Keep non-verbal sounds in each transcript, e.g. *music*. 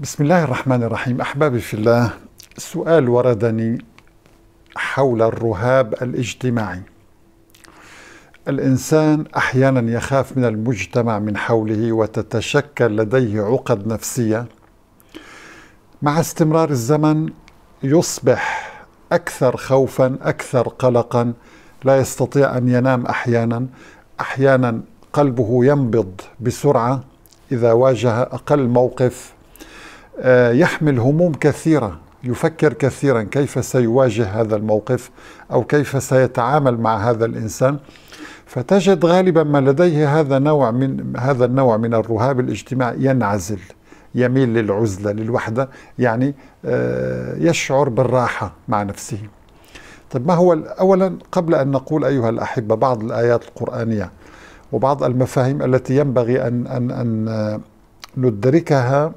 بسم الله الرحمن الرحيم احبابي في الله سؤال وردني حول الرهاب الاجتماعي الانسان احيانا يخاف من المجتمع من حوله وتتشكل لديه عقد نفسيه مع استمرار الزمن يصبح اكثر خوفا اكثر قلقا لا يستطيع ان ينام احيانا احيانا قلبه ينبض بسرعه اذا واجه اقل موقف آه، يحمل هموم كثيرة يفكر كثيرا كيف سيواجه هذا الموقف أو كيف سيتعامل مع هذا الإنسان فتجد غالبا ما لديه هذا نوع من هذا النوع من الرهاب الاجتماعي ينعزل يميل للعزلة للوحدة يعني آه، يشعر بالراحة مع نفسه طيب ما هو أولا قبل أن نقول أيها الأحبة بعض الآيات القرآنية وبعض المفاهيم التي ينبغي أن, أن, أن آه، ندركها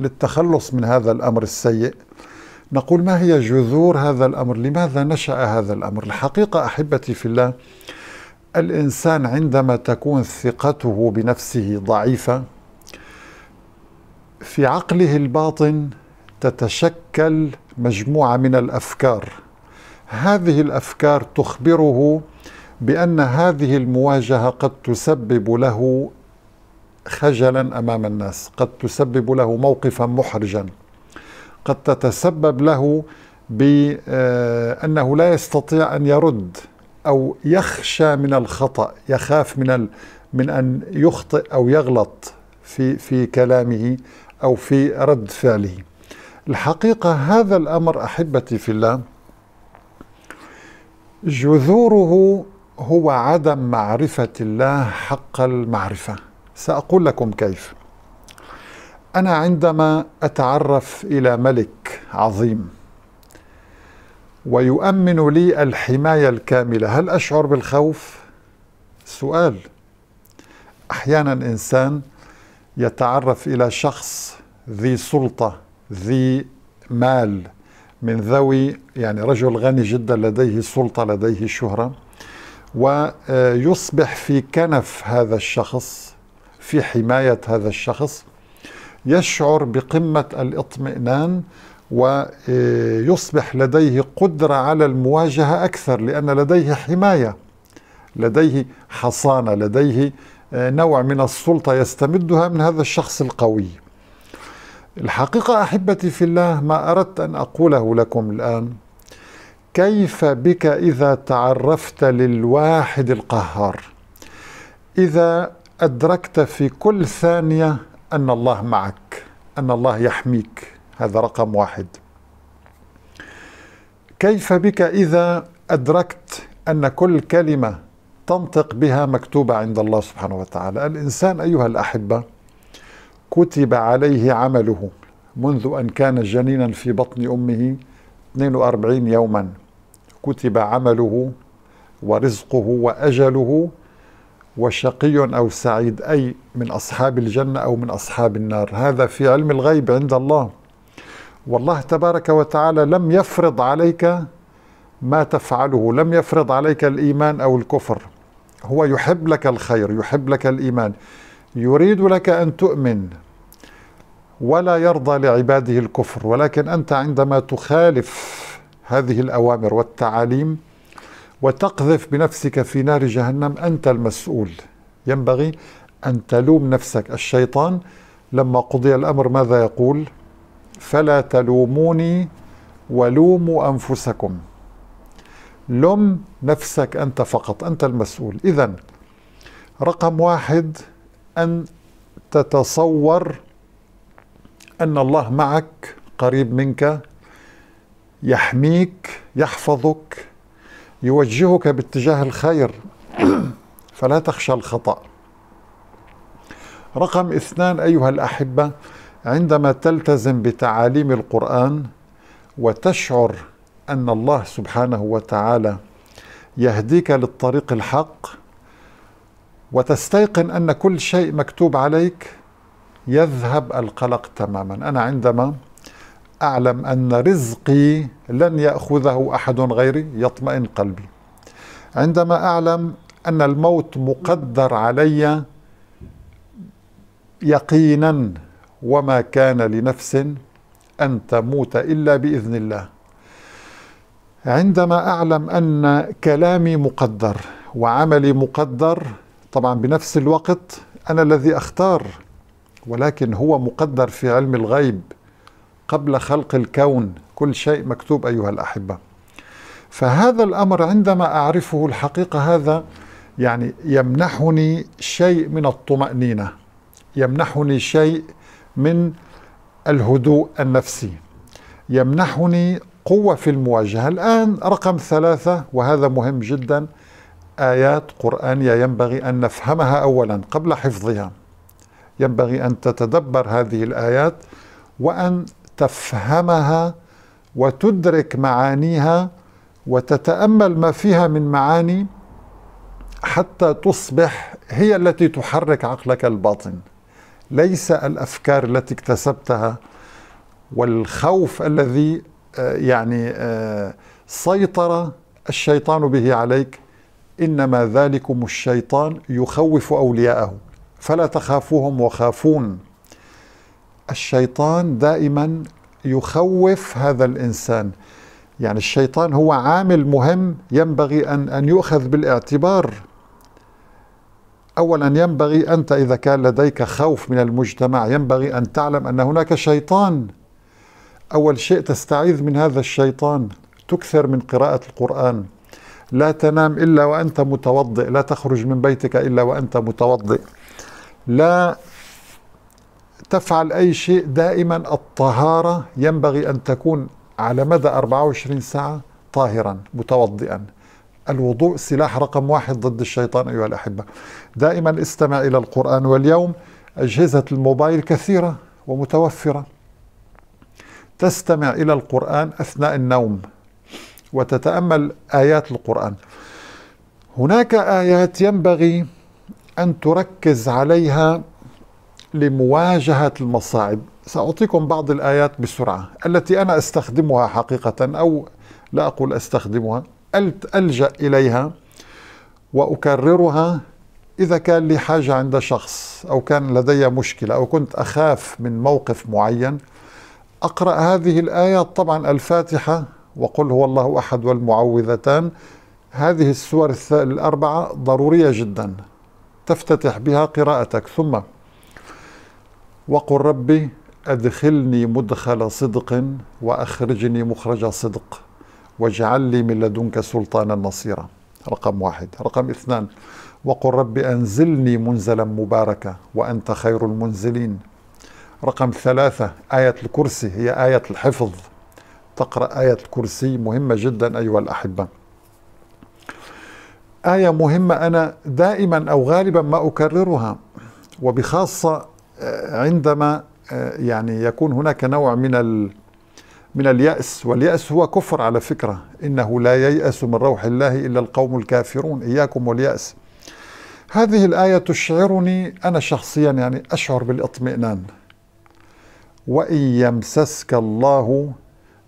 للتخلص من هذا الامر السيء نقول ما هي جذور هذا الامر؟ لماذا نشا هذا الامر؟ الحقيقه احبتي في الله الانسان عندما تكون ثقته بنفسه ضعيفه في عقله الباطن تتشكل مجموعه من الافكار هذه الافكار تخبره بان هذه المواجهه قد تسبب له خجلا امام الناس قد تسبب له موقفا محرجا قد تتسبب له بانه آه، لا يستطيع ان يرد او يخشى من الخطا يخاف من ال من ان يخطئ او يغلط في في كلامه او في رد فعله الحقيقه هذا الامر احبتي في الله جذوره هو عدم معرفه الله حق المعرفه سأقول لكم كيف أنا عندما أتعرف إلى ملك عظيم ويؤمن لي الحماية الكاملة هل أشعر بالخوف؟ سؤال أحيانا إنسان يتعرف إلى شخص ذي سلطة ذي مال من ذوي يعني رجل غني جدا لديه سلطة لديه شهرة ويصبح في كنف هذا الشخص في حماية هذا الشخص يشعر بقمة الاطمئنان ويصبح لديه قدرة على المواجهة أكثر لأن لديه حماية لديه حصانة لديه نوع من السلطة يستمدها من هذا الشخص القوي الحقيقة أحبتي في الله ما أردت أن أقوله لكم الآن كيف بك إذا تعرفت للواحد القهار إذا أدركت في كل ثانية أن الله معك أن الله يحميك هذا رقم واحد كيف بك إذا أدركت أن كل كلمة تنطق بها مكتوبة عند الله سبحانه وتعالى الإنسان أيها الأحبة كتب عليه عمله منذ أن كان جنينا في بطن أمه 42 يوما كتب عمله ورزقه وأجله وشقي أو سعيد أي من أصحاب الجنة أو من أصحاب النار هذا في علم الغيب عند الله والله تبارك وتعالى لم يفرض عليك ما تفعله لم يفرض عليك الإيمان أو الكفر هو يحب لك الخير يحب لك الإيمان يريد لك أن تؤمن ولا يرضى لعباده الكفر ولكن أنت عندما تخالف هذه الأوامر والتعاليم وتقذف بنفسك في نار جهنم أنت المسؤول ينبغي أن تلوم نفسك الشيطان لما قضي الأمر ماذا يقول فلا تلوموني ولوموا أنفسكم لم نفسك أنت فقط أنت المسؤول إذا رقم واحد أن تتصور أن الله معك قريب منك يحميك يحفظك يوجهك باتجاه الخير *clears throat* فلا تخشى الخطأ رقم اثنان أيها الأحبة عندما تلتزم بتعاليم القرآن وتشعر أن الله سبحانه وتعالى يهديك للطريق الحق وتستيقن أن كل شيء مكتوب عليك يذهب القلق تماما أنا عندما أعلم أن رزقي لن يأخذه أحد غيري يطمئن قلبي عندما أعلم أن الموت مقدر علي يقينا وما كان لنفس أن تموت إلا بإذن الله عندما أعلم أن كلامي مقدر وعملي مقدر طبعا بنفس الوقت أنا الذي أختار ولكن هو مقدر في علم الغيب قبل خلق الكون كل شيء مكتوب أيها الأحبة فهذا الأمر عندما أعرفه الحقيقة هذا يعني يمنحني شيء من الطمأنينة يمنحني شيء من الهدوء النفسي يمنحني قوة في المواجهة الآن رقم ثلاثة وهذا مهم جدا آيات قرآنية ينبغي أن نفهمها أولا قبل حفظها ينبغي أن تتدبر هذه الآيات وأن تفهمها وتدرك معانيها وتتامل ما فيها من معاني حتى تصبح هي التي تحرك عقلك الباطن ليس الافكار التي اكتسبتها والخوف الذي آه، يعني آه، سيطر الشيطان به عليك انما ذلكم الشيطان يخوف اولياءه فلا تخافوهم وخافون الشيطان دائما يخوف هذا الانسان يعني الشيطان هو عامل مهم ينبغي ان ان يؤخذ بالاعتبار اولا ينبغي انت اذا كان لديك خوف من المجتمع ينبغي ان تعلم ان هناك شيطان اول شيء تستعيذ من هذا الشيطان تكثر من قراءه القران لا تنام الا وانت متوضئ لا تخرج من بيتك الا وانت متوضئ لا تفعل أي شيء دائما الطهارة ينبغي أن تكون على مدى 24 ساعة طاهرا متوضئا الوضوء سلاح رقم واحد ضد الشيطان أيها الأحبة دائما استمع إلى القرآن واليوم أجهزة الموبايل كثيرة ومتوفرة تستمع إلى القرآن أثناء النوم وتتأمل آيات القرآن هناك آيات ينبغي أن تركز عليها لمواجهة المصاعب سأعطيكم بعض الآيات بسرعة التي أنا أستخدمها حقيقة أو لا أقول أستخدمها ألجأ إليها وأكررها إذا كان لي حاجة عند شخص أو كان لدي مشكلة أو كنت أخاف من موقف معين أقرأ هذه الآيات طبعا الفاتحة وقل هو الله أحد والمعوذتان هذه السور الأربعة ضرورية جدا تفتتح بها قراءتك ثم وقل ربي أدخلني مدخل صدق وأخرجني مخرج صدق واجعل لي من لدنك سلطانا نصيرا رقم واحد رقم اثنان وقل رب أنزلني منزلا مباركا وأنت خير المنزلين رقم ثلاثة آية الكرسي هي آية الحفظ تقرأ آية الكرسي مهمة جدا أيها الأحبة آية مهمة أنا دائما أو غالبا ما أكررها وبخاصة آه، عندما آه، يعني يكون هناك نوع من ال من اليأس واليأس هو كفر على فكرة إنه لا ييأس من روح الله إلا القوم الكافرون إياكم واليأس هذه الآية تشعرني أنا شخصيا يعني أشعر بالاطمئنان وإن يمسسك الله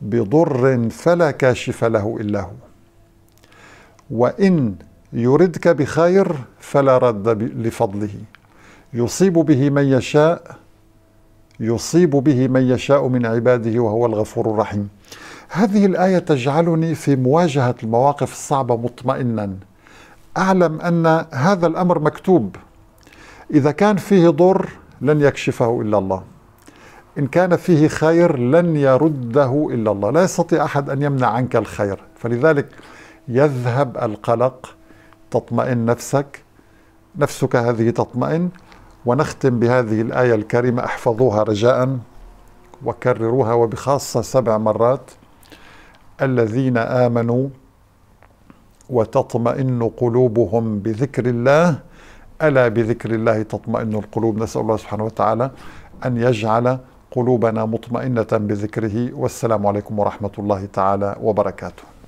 بضر فلا كاشف له إلا هو وإن يردك بخير فلا رد لفضله يصيب به من يشاء يصيب به من يشاء من عباده وهو الغفور الرحيم هذه الآية تجعلني في مواجهة المواقف الصعبة مطمئنا أعلم أن هذا الأمر مكتوب إذا كان فيه ضر لن يكشفه إلا الله إن كان فيه خير لن يرده إلا الله لا يستطيع أحد أن يمنع عنك الخير فلذلك يذهب القلق تطمئن نفسك نفسك هذه تطمئن ونختم بهذه الآية الكريمة احفظوها رجاء وكرروها وبخاصة سبع مرات الذين آمنوا وتطمئن قلوبهم بذكر الله ألا بذكر الله تطمئن القلوب نسأل الله سبحانه وتعالى أن يجعل قلوبنا مطمئنة بذكره والسلام عليكم ورحمة الله تعالى وبركاته